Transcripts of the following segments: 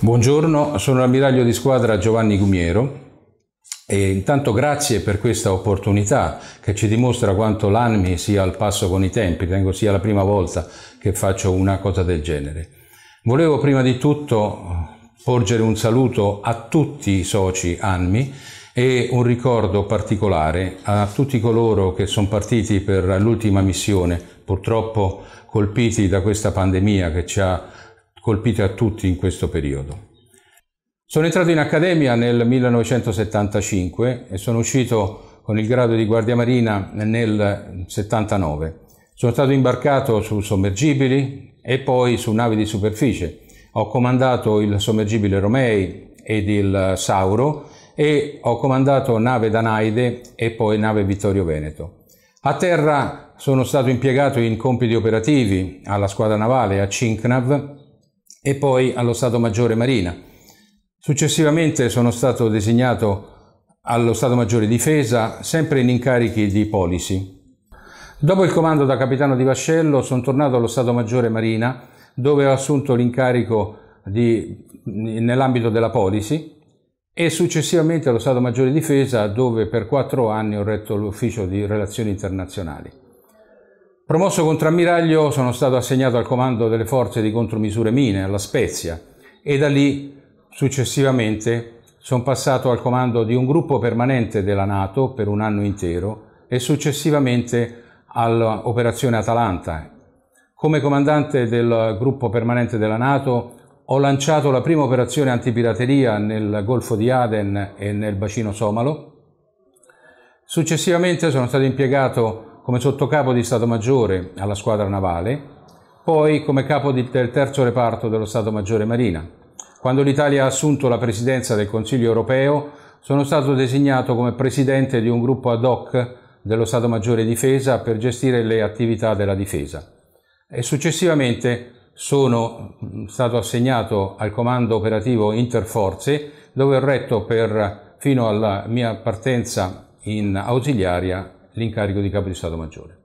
Buongiorno, sono l'ammiraglio di squadra Giovanni Gumiero e intanto grazie per questa opportunità che ci dimostra quanto l'ANMI sia al passo con i tempi, ritengo sia la prima volta che faccio una cosa del genere. Volevo prima di tutto porgere un saluto a tutti i soci ANMI e un ricordo particolare a tutti coloro che sono partiti per l'ultima missione, purtroppo colpiti da questa pandemia che ci ha colpite a tutti in questo periodo. Sono entrato in accademia nel 1975 e sono uscito con il grado di guardia marina nel 79. Sono stato imbarcato su sommergibili e poi su navi di superficie. Ho comandato il sommergibile Romei ed il Sauro e ho comandato nave Danaide e poi nave Vittorio Veneto. A terra sono stato impiegato in compiti operativi alla squadra navale a Cincnav e poi allo Stato Maggiore Marina. Successivamente sono stato designato allo Stato Maggiore Difesa, sempre in incarichi di policy. Dopo il comando da capitano di vascello sono tornato allo Stato Maggiore Marina, dove ho assunto l'incarico nell'ambito della policy e successivamente allo Stato Maggiore Difesa, dove per quattro anni ho retto l'ufficio di relazioni internazionali. Promosso contrammiraglio sono stato assegnato al comando delle forze di contromisure mine alla Spezia e da lì successivamente sono passato al comando di un gruppo permanente della Nato per un anno intero e successivamente all'operazione Atalanta. Come comandante del gruppo permanente della Nato ho lanciato la prima operazione antipirateria nel Golfo di Aden e nel bacino somalo. Successivamente sono stato impiegato come sottocapo di Stato Maggiore alla squadra navale, poi come capo del terzo reparto dello Stato Maggiore Marina. Quando l'Italia ha assunto la presidenza del Consiglio europeo, sono stato designato come presidente di un gruppo ad hoc dello Stato Maggiore Difesa per gestire le attività della difesa. E successivamente sono mm, stato assegnato al comando operativo Interforze, dove ho retto per, fino alla mia partenza in ausiliaria l'incarico di capo di Stato Maggiore.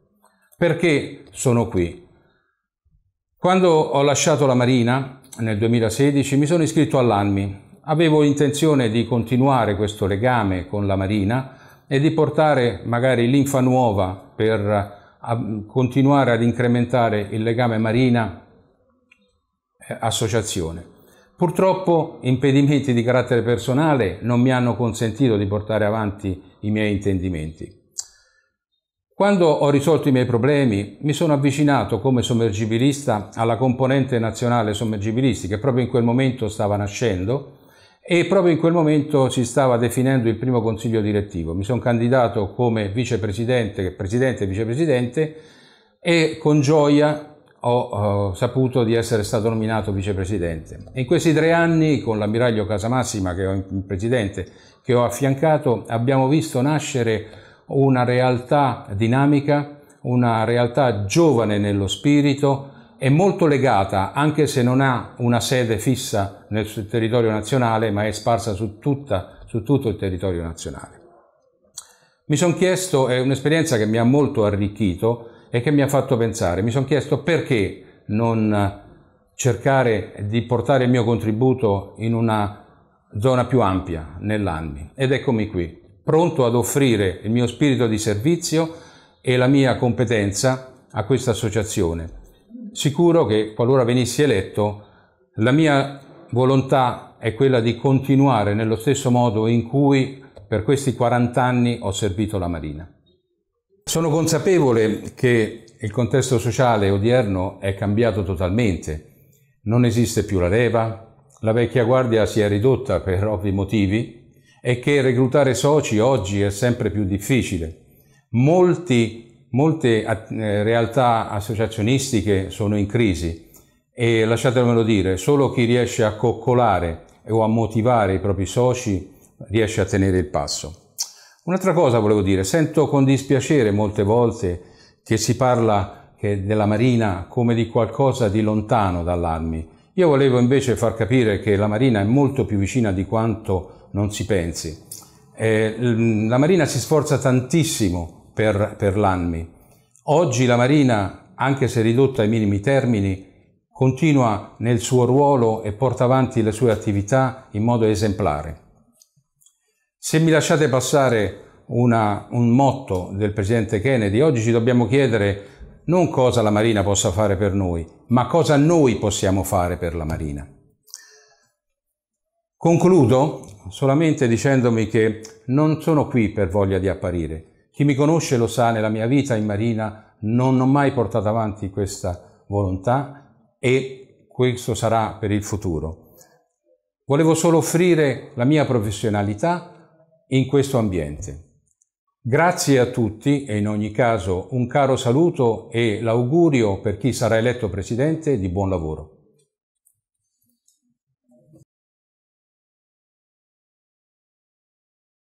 Perché sono qui? Quando ho lasciato la Marina nel 2016 mi sono iscritto all'ANMI. Avevo intenzione di continuare questo legame con la Marina e di portare magari linfa nuova per continuare ad incrementare il legame Marina-associazione. Purtroppo impedimenti di carattere personale non mi hanno consentito di portare avanti i miei intendimenti. Quando ho risolto i miei problemi, mi sono avvicinato come sommergibilista alla componente nazionale sommergibilisti che proprio in quel momento stava nascendo e proprio in quel momento si stava definendo il primo consiglio direttivo. Mi sono candidato come vicepresidente, presidente e vicepresidente e con gioia ho eh, saputo di essere stato nominato vicepresidente. In questi tre anni, con l'ammiraglio Casamassima, che ho in presidente, che ho affiancato, abbiamo visto nascere una realtà dinamica, una realtà giovane nello spirito, e molto legata, anche se non ha una sede fissa nel territorio nazionale, ma è sparsa su, tutta, su tutto il territorio nazionale. Mi sono chiesto, è un'esperienza che mi ha molto arricchito e che mi ha fatto pensare, mi sono chiesto perché non cercare di portare il mio contributo in una zona più ampia nell'anni. Ed eccomi qui, pronto ad offrire il mio spirito di servizio e la mia competenza a questa associazione. Sicuro che qualora venissi eletto, la mia volontà è quella di continuare nello stesso modo in cui per questi 40 anni ho servito la Marina. Sono consapevole che il contesto sociale odierno è cambiato totalmente. Non esiste più la leva, la vecchia guardia si è ridotta per ovvi motivi, è che reclutare soci oggi è sempre più difficile. Molti, molte eh, realtà associazionistiche sono in crisi e lasciatemelo dire, solo chi riesce a coccolare o a motivare i propri soci riesce a tenere il passo. Un'altra cosa volevo dire, sento con dispiacere molte volte che si parla della Marina come di qualcosa di lontano dall'Armi. Io volevo invece far capire che la Marina è molto più vicina di quanto non si pensi. Eh, la Marina si sforza tantissimo per, per l'ANMI. Oggi la Marina, anche se ridotta ai minimi termini, continua nel suo ruolo e porta avanti le sue attività in modo esemplare. Se mi lasciate passare una, un motto del presidente Kennedy, oggi ci dobbiamo chiedere non cosa la Marina possa fare per noi, ma cosa noi possiamo fare per la Marina. Concludo solamente dicendomi che non sono qui per voglia di apparire. Chi mi conosce lo sa, nella mia vita in Marina non ho mai portato avanti questa volontà e questo sarà per il futuro. Volevo solo offrire la mia professionalità in questo ambiente. Grazie a tutti e in ogni caso un caro saluto e l'augurio per chi sarà eletto presidente di buon lavoro.